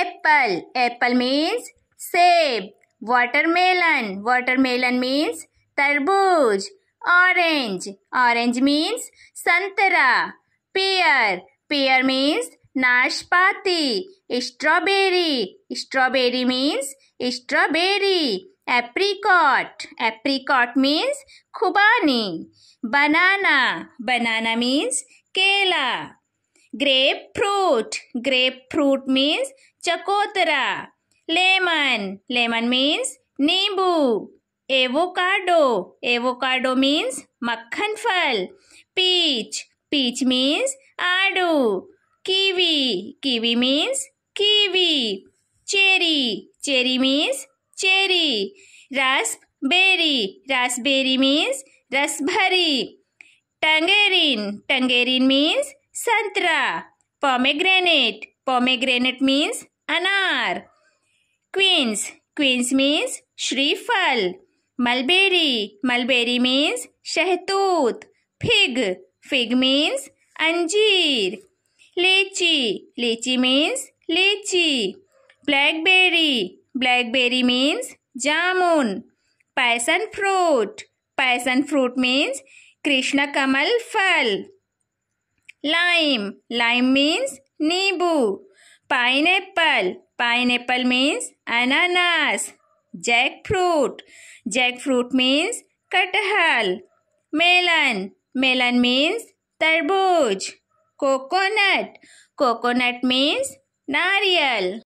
Apple apple means सेब watermelon watermelon means तरबूज orange orange means संतरा पेयर पेयर मीन्स नाशपाती strawberry strawberry means strawberry apricot apricot means खुबानी banana banana means केला grape fruit grape fruit means chakotara lemon lemon means nebu avocado avocado means makhan phal peach peach means आडू kiwi kiwi means kiwi cherry cherry means cherry raspberry raspberry means raspberry tangerine tangerine means संतरा pomegranate pomegranate means anar queens queens means श्रीफल mulberry mulberry means शहतूत fig fig means अंजीर lychee lychee means लीची blackberry blackberry means जामुन passion fruit passion fruit means कृष्ण कमल फल lime lime means नींबू pineapple pineapple means अनानास jackfruit jackfruit means कटहल मेलन मेलन मीन्स तरबूज कोकोनट कोकोनट मीन्स नारियल